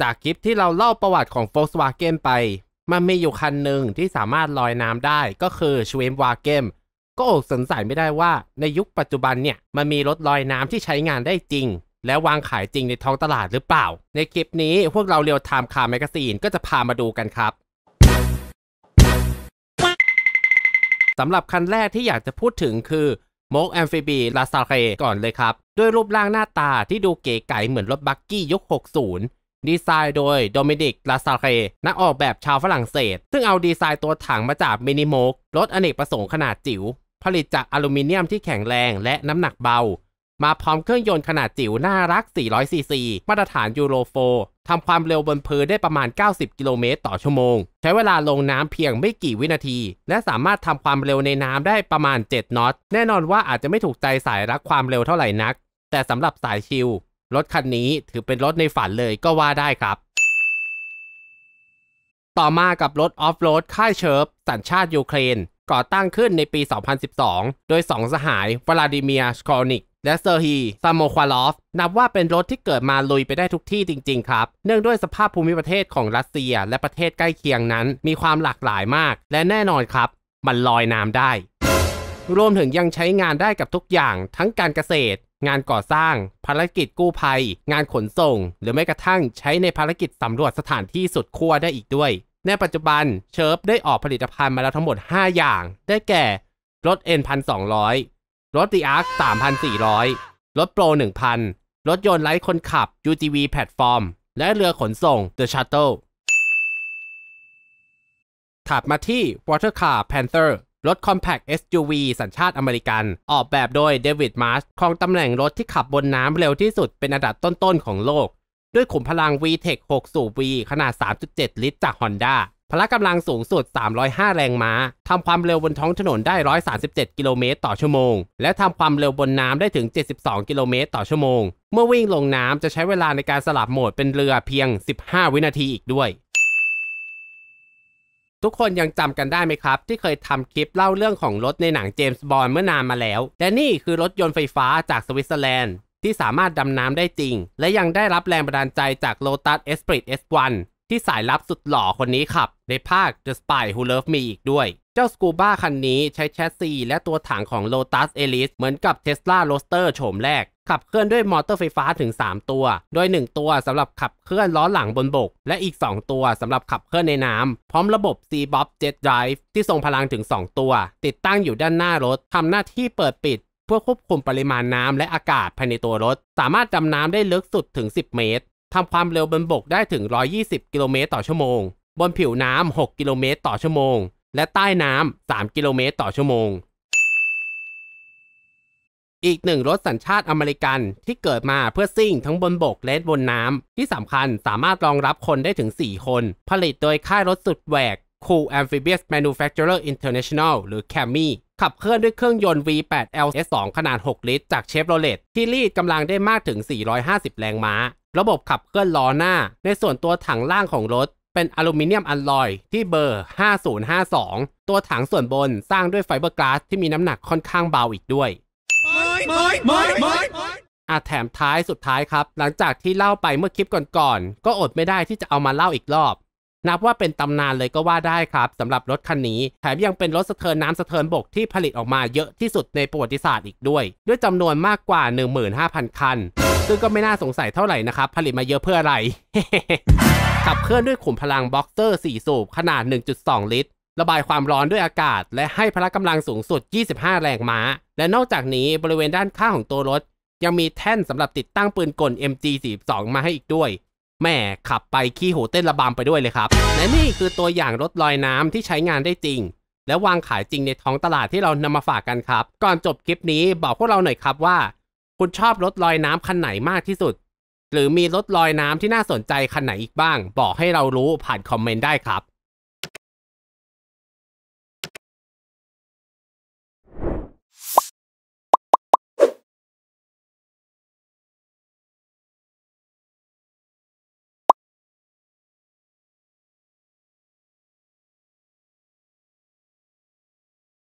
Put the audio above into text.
จากคลิปที่เราเล่าประวัติของ Volkswagen ไป มันมีอยู่คันหนึ่งที่สามารถลอยน้ำได้ก็คือ s c h w e m w a g e n ก็อดสงสัยไม่ได้ว่าในยุคปัจจุบันเนี่ย มันมีรถลอยน้ำที่ใช้งานได้จริง และวางขายจริงในท้องตลาดหรือเปล่า ในคลิปนี้พวกเราเรียวไทม์คาร์แมกซีนก็จะพามาดูกันครับ สำหรับคันแรกที่อยากจะพูดถึงคือโมกแอมฟิบีลาซาเรก่อนเลยครับด้วยรูปร่างหน้าตาที่ดูเก๋ไก๋เหมือนรถบักกี้ยุค 60ดีไซน์โดยโดมินิกลาซาเร นักออกแบบชาวฝรั่งเศส ซึ่งเอาดีไซน์ตัวถังมาจากมินิโมกรถอเนกประสงค์ขนาดจิ๋ว ผลิตจากอลูมิเนียมที่แข็งแรงและน้ำหนักเบา มาพร้อมเครื่องยนต์ขนาดจิ๋วน่ารัก400 c c มาตรฐานยูโรโฟทำความเร็วบนพื้นได้ประมาณ 90 กิโลเมตร ต่อชั่วโมง ใช้เวลาลงน้ำเพียงไม่กี่วินาที และสามารถทำความเร็วในน้ำได้ประมาณ 7 นอต แน่นอนว่าอาจจะไม่ถูกใจสายรักความเร็วเท่าไหร่นัก แต่สำหรับสายชิลรถคันนี้ถือเป็นรถในฝันเลยก็ว่าได้ครับ ต่อมากับรถออฟโรดค่ายเชิร์ฟ สัญชาติ ยูเครนก่อตั้งขึ้นในปี 2012 โดย 2 สหาย วลาดิเมียสคอนิกและเซอร์ฮีซามโมควาลอฟนับว่าเป็นรถที่เกิดมาลุยไปได้ทุกที่จริง ๆ ครับ เนื่องด้วยสภาพภูมิประเทศของรัสเซียและประเทศใกล้เคียงนั้นมีความหลากหลายมาก และแน่นอนครับ มันลอยน้ำได้รวมถึงยังใช้งานได้กับทุกอย่างทั้งการเกษตร งานก่อสร้าง ภารกิจกู้ภัย งานขนส่ง หรือแม้กระทั่งใช้ในภารกิจสำรวจสถานที่สุดขั้วได้อีกด้วย ในปัจจุบันเชิร์ฟได้ออกผลิตภัณฑ์มาแล้วทั้งหมด 5 อย่าง ได้แก่ รถ N 1200 รถ The Arc 3,400 รถ Pro 1,000 รถยนต์ไร้คนขับ UGV แพลตฟอร์มและเรือขนส่ง The Shuttle ถัดมาที่ Watercar Panther รถ Compact SUV สัญชาติอเมริกัน ออกแบบโดยเดวิดมาร์ชครองตำแหน่งรถที่ขับบนน้ำเร็วที่สุดเป็นอันดับต้น ๆ ของโลก ด้วยขุมพลัง VTEC 6สูบ V ขนาด 3.7 ลิตรจาก Honda พละกำลังสูงสุด 305 แรงม้า ทำความเร็วบนท้องถนนได้ 137 กิโลเมตรต่อชั่วโมง และทำความเร็วบนน้ำได้ถึง 72 กิโลเมตรต่อชั่วโมง เมื่อวิ่งลงน้ำจะใช้เวลาในการสลับโหมดเป็นเรือเพียง 15 วินาทีอีกด้วยทุกคนยังจำกันได้ไหมครับ ที่เคยทำคลิปเล่าเรื่องของรถในหนังเจมส์บอนด์เมื่อนานมาแล้วและนี่คือรถยนต์ไฟฟ้าจากสวิตเซอร์แลนด์ ที่สามารถดำน้ำได้จริง และยังได้รับแรงบันดาลใจจาก Lotus Esprit S1 ที่สายลับสุดหล่อคนนี้ขับในภาค The Spy Who Loved Me อีกด้วยจ้าสกูบ้าคันนี้ใช้แชสซีและตัวถังของ Lotus e l i ิสเหมือนกับ Tesla r o a เ s t e r โฉมแรก ขับเคลื่อนด้วยมอเตอร์ไฟฟ้าถึง 3 ตัว โดย 1 ตัวสำหรับขับเคลื่อนล้อหลังบนบก และอีก 2 ตัวสำหรับขับเคลื่อนในน้ำพร้อมระบบ c b o b Jet Drive ที่ทรงพลังถึง 2 ตัว ติดตั้งอยู่ด้านหน้ารถทำหน้าที่เปิดปิด เพื่อควบคุมปริมาณน้ำและอากาศภายในตัวรถสามารถดำน้ำได้ลึกสุดถึง 10 เมตรทำความเร็วบนบกได้ถึง 120กิโลเมตรต่อชั่วโมงบนผิวน้ำ6กิโลเมตรต่อชั่วโมงและใต้น้ำ3กิโลเมตรต่อชั่วโมง อีกหนึ่งรถสัญชาติอเมริกันที่เกิดมาเพื่อซิ่งทั้งบนบกและบนน้ำที่สำคัญสามารถรองรับคนได้ถึง 4 คน ผลิตโดยค่ายรถสุดแหวก Cool Amphibious Manufacturer International หรือ CAMI ขับเคลื่อนด้วยเครื่องยนต์ V8 LS2 ขนาด 6 ลิตร จากเชฟโรเลตที่รีดกำลังได้มากถึง 450 แรงม้า ระบบขับเคลื่อนล้อหน้า ในส่วนตัวถังล่างของรถเป็นอลูมิเนียมอัลลอยที่เบอร์ 5052 ตัวถังส่วนบนสร้างด้วยไฟเบอร์กลาส ที่มีน้ำหนักค่อนข้างเบาอีกด้วยอาแถมท้ายสุดท้ายครับ หลังจากที่เล่าไปเมื่อคลิปก่อนๆก็อดไม่ได้ที่จะเอามาเล่าอีกรอบ นับว่าเป็นตำนานเลยก็ว่าได้ครับสำหรับรถคันนี้ แถมยังเป็นรถสะเทินน้ำสะเทินบกที่ผลิตออกมาเยอะที่สุดในประวัติศาสตร์อีกด้วยด้วยจำนวนมากกว่า15,000คันซึ่งก็ไม่น่าสงสัยเท่าไหร่นะครับผลิตมาเยอะเพื่ออะไรขับเคลื่อนด้วยขุมพลังบ็อกเซอร์ 4 สูบ ขนาด 1.2 ลิตร ระบายความร้อนด้วยอากาศ และให้พละกำลังสูงสุด 25 แรงม้า และนอกจากนี้บริเวณด้านข้างของตัวรถ ยังมีแท่นสำหรับติดตั้งปืนกล MG42 มาให้อีกด้วย แม่ขับไปขี้หูเต้นระบำไปด้วยเลยครับ และนี่คือตัวอย่างรถลอยน้ำที่ใช้งานได้จริง และวางขายจริงในท้องตลาดที่เรานำมาฝากกันครับ ก่อนจบคลิปนี้ บอกพวกเราหน่อยครับว่าคุณชอบรถลอยน้ำคันไหนมากที่สุดหรือมีรถลอยน้ำที่น่าสนใจคันไหนอีกบ้าง บอกให้เรารู้ผ่านคอมเมนต์ได้ครับ